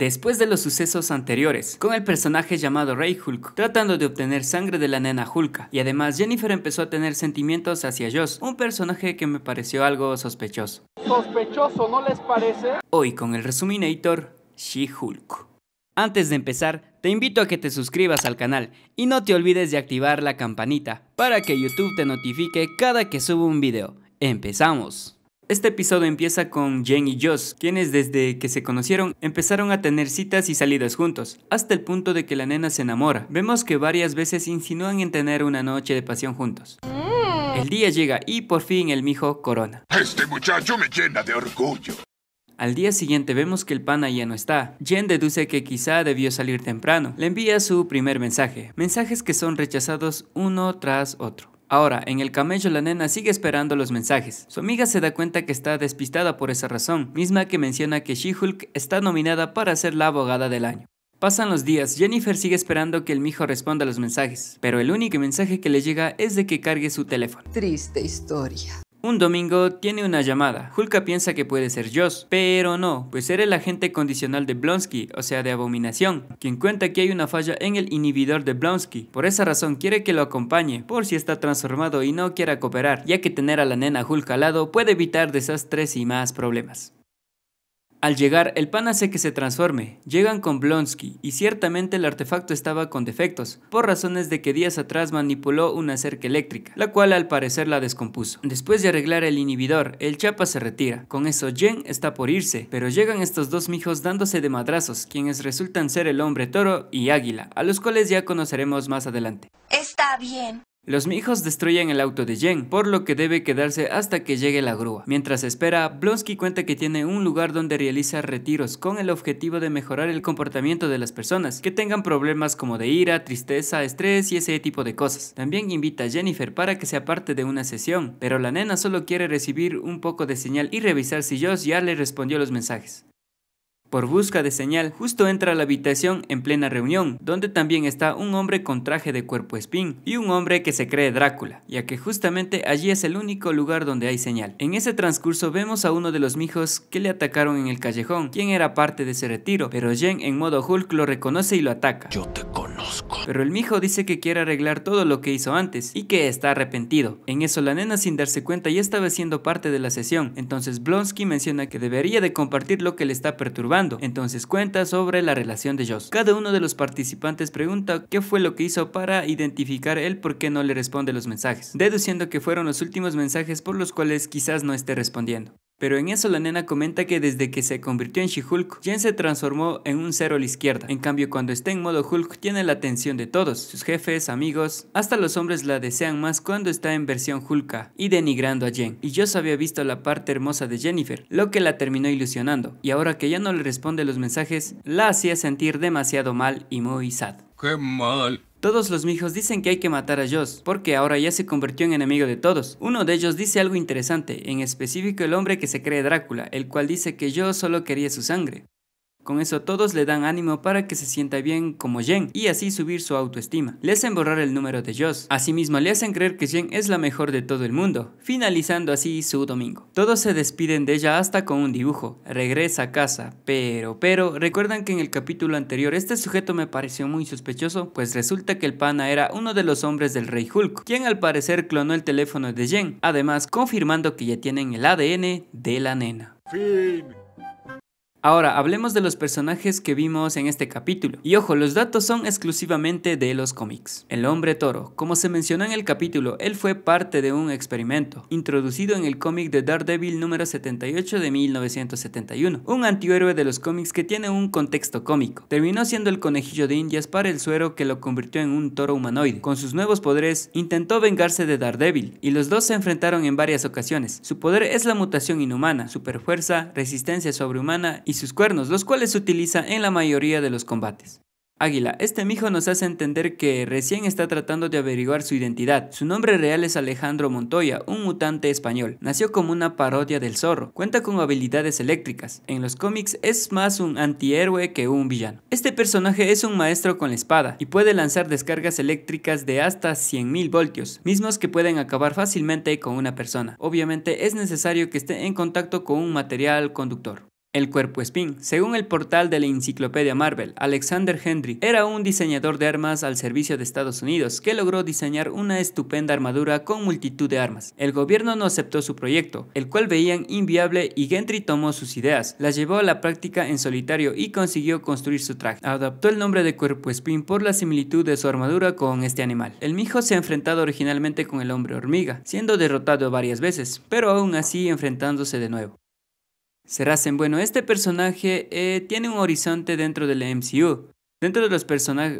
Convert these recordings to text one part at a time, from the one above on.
después de los sucesos anteriores, con el personaje llamado Rey Hulk, tratando de obtener sangre de la nena Hulka. Y además Jennifer empezó a tener sentimientos hacia Joss, un personaje que me pareció algo sospechoso. Sospechoso, ¿no les parece? Hoy con el resuminator, She-Hulk. Antes de empezar, te invito a que te suscribas al canal y no te olvides de activar la campanita para que YouTube te notifique cada que subo un video. ¡Empezamos! Este episodio empieza con Jen y Joss, quienes desde que se conocieron empezaron a tener citas y salidas juntos, hasta el punto de que la nena se enamora. Vemos que varias veces insinúan en tener una noche de pasión juntos. Mm. El día llega y por fin el mijo corona. Este muchacho me llena de orgullo. Al día siguiente vemos que el pana ya no está. Jen deduce que quizá debió salir temprano. Le envía su primer mensaje, mensajes que son rechazados uno tras otro. Ahora, en el camello la nena sigue esperando los mensajes. Su amiga se da cuenta que está despistada por esa razón, misma que menciona que She-Hulk está nominada para ser la abogada del año. Pasan los días, Jennifer sigue esperando que el mijo responda los mensajes, pero el único mensaje que le llega es de que cargue su teléfono. Triste historia. Un domingo tiene una llamada. Hulka piensa que puede ser Joss, pero no, pues era el agente condicional de Blonsky, o sea de Abominación, quien cuenta que hay una falla en el inhibidor de Blonsky. Por esa razón quiere que lo acompañe, por si está transformado y no quiera cooperar, ya que tener a la nena Julka al lado puede evitar desastres y más problemas. Al llegar, el pan hace que se transforme. Llegan con Blonsky y ciertamente el artefacto estaba con defectos, por razones de que días atrás manipuló una cerca eléctrica, la cual al parecer la descompuso. Después de arreglar el inhibidor, el chapa se retira. Con eso, Jen está por irse, pero llegan estos dos mijos dándose de madrazos, quienes resultan ser el hombre toro y águila, a los cuales ya conoceremos más adelante. Está bien, los mijos destruyen el auto de Jen, por lo que debe quedarse hasta que llegue la grúa. Mientras espera, Blonsky cuenta que tiene un lugar donde realiza retiros con el objetivo de mejorar el comportamiento de las personas que tengan problemas como de ira, tristeza, estrés y ese tipo de cosas. También invita a Jennifer para que sea parte de una sesión, pero la nena solo quiere recibir un poco de señal y revisar si Josh ya le respondió los mensajes. Por busca de señal, justo entra a la habitación en plena reunión, donde también está un hombre con traje de cuerpo espín y un hombre que se cree Drácula, ya que justamente allí es el único lugar donde hay señal. En ese transcurso vemos a uno de los mijos que le atacaron en el callejón, quien era parte de ese retiro, pero Jen en modo Hulk lo reconoce y lo ataca. Pero el mijo dice que quiere arreglar todo lo que hizo antes y que está arrepentido. En eso la nena sin darse cuenta ya estaba siendo parte de la sesión, entonces Blonsky menciona que debería de compartir lo que le está perturbando, entonces cuenta sobre la relación de Joss. Cada uno de los participantes pregunta qué fue lo que hizo para identificar él por qué no le responde los mensajes, deduciendo que fueron los últimos mensajes por los cuales quizás no esté respondiendo. Pero en eso la nena comenta que desde que se convirtió en she Jen se transformó en un cero a la izquierda. En cambio, cuando está en modo Hulk, tiene la atención de todos, sus jefes, amigos, hasta los hombres la desean más cuando está en versión Hulka y denigrando a Jen. Y yo había visto la parte hermosa de Jennifer, lo que la terminó ilusionando. Y ahora que ya no le responde los mensajes, la hacía sentir demasiado mal y muy sad. ¡Qué mal! Todos los mijos dicen que hay que matar a Joss, porque ahora ya se convirtió en enemigo de todos. Uno de ellos dice algo interesante, en específico el hombre que se cree Drácula, el cual dice que yo solo quería su sangre. Con eso todos le dan ánimo para que se sienta bien como Jen y así subir su autoestima. Le hacen borrar el número de Joss. Asimismo le hacen creer que Jen es la mejor de todo el mundo, finalizando así su domingo. Todos se despiden de ella hasta con un dibujo. Regresa a casa, pero, pero, recuerdan que en el capítulo anterior este sujeto me pareció muy sospechoso, pues resulta que el pana era uno de los hombres del Rey Hulk, quien al parecer clonó el teléfono de Jen, además confirmando que ya tienen el ADN de la nena. Fin. Ahora, hablemos de los personajes que vimos en este capítulo. Y ojo, los datos son exclusivamente de los cómics. El hombre toro. Como se mencionó en el capítulo, él fue parte de un experimento, introducido en el cómic de Daredevil número 78 de 1971, un antihéroe de los cómics que tiene un contexto cómico. Terminó siendo el conejillo de indias para el suero que lo convirtió en un toro humanoide. Con sus nuevos poderes, intentó vengarse de Daredevil, y los dos se enfrentaron en varias ocasiones. Su poder es la mutación inhumana, superfuerza, resistencia sobrehumana y sus cuernos, los cuales utiliza en la mayoría de los combates. Águila, este mijo nos hace entender que recién está tratando de averiguar su identidad. Su nombre real es Alejandro Montoya, un mutante español. Nació como una parodia del zorro. Cuenta con habilidades eléctricas. En los cómics es más un antihéroe que un villano. Este personaje es un maestro con la espada y puede lanzar descargas eléctricas de hasta 100.000 voltios, mismos que pueden acabar fácilmente con una persona. Obviamente es necesario que esté en contacto con un material conductor. El cuerpo Spin, Según el portal de la enciclopedia Marvel, Alexander Henry era un diseñador de armas al servicio de Estados Unidos que logró diseñar una estupenda armadura con multitud de armas. El gobierno no aceptó su proyecto, el cual veían inviable y Gentry tomó sus ideas, las llevó a la práctica en solitario y consiguió construir su traje. Adaptó el nombre de cuerpo Spin por la similitud de su armadura con este animal. El mijo se ha enfrentado originalmente con el hombre hormiga, siendo derrotado varias veces, pero aún así enfrentándose de nuevo. Serasen, bueno, este personaje eh, tiene un horizonte dentro del MCU. Dentro de, los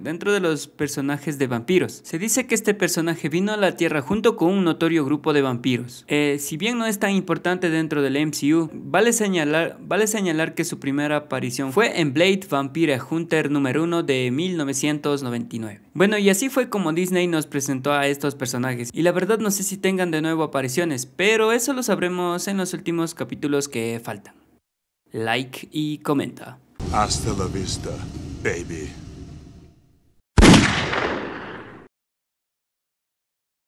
dentro de los personajes de vampiros, se dice que este personaje vino a la Tierra junto con un notorio grupo de vampiros. Eh, si bien no es tan importante dentro del MCU, vale señalar, vale señalar que su primera aparición fue en Blade Vampire Hunter número 1 de 1999. Bueno, y así fue como Disney nos presentó a estos personajes, y la verdad no sé si tengan de nuevo apariciones, pero eso lo sabremos en los últimos capítulos que faltan like y comenta. Hasta la vista, baby.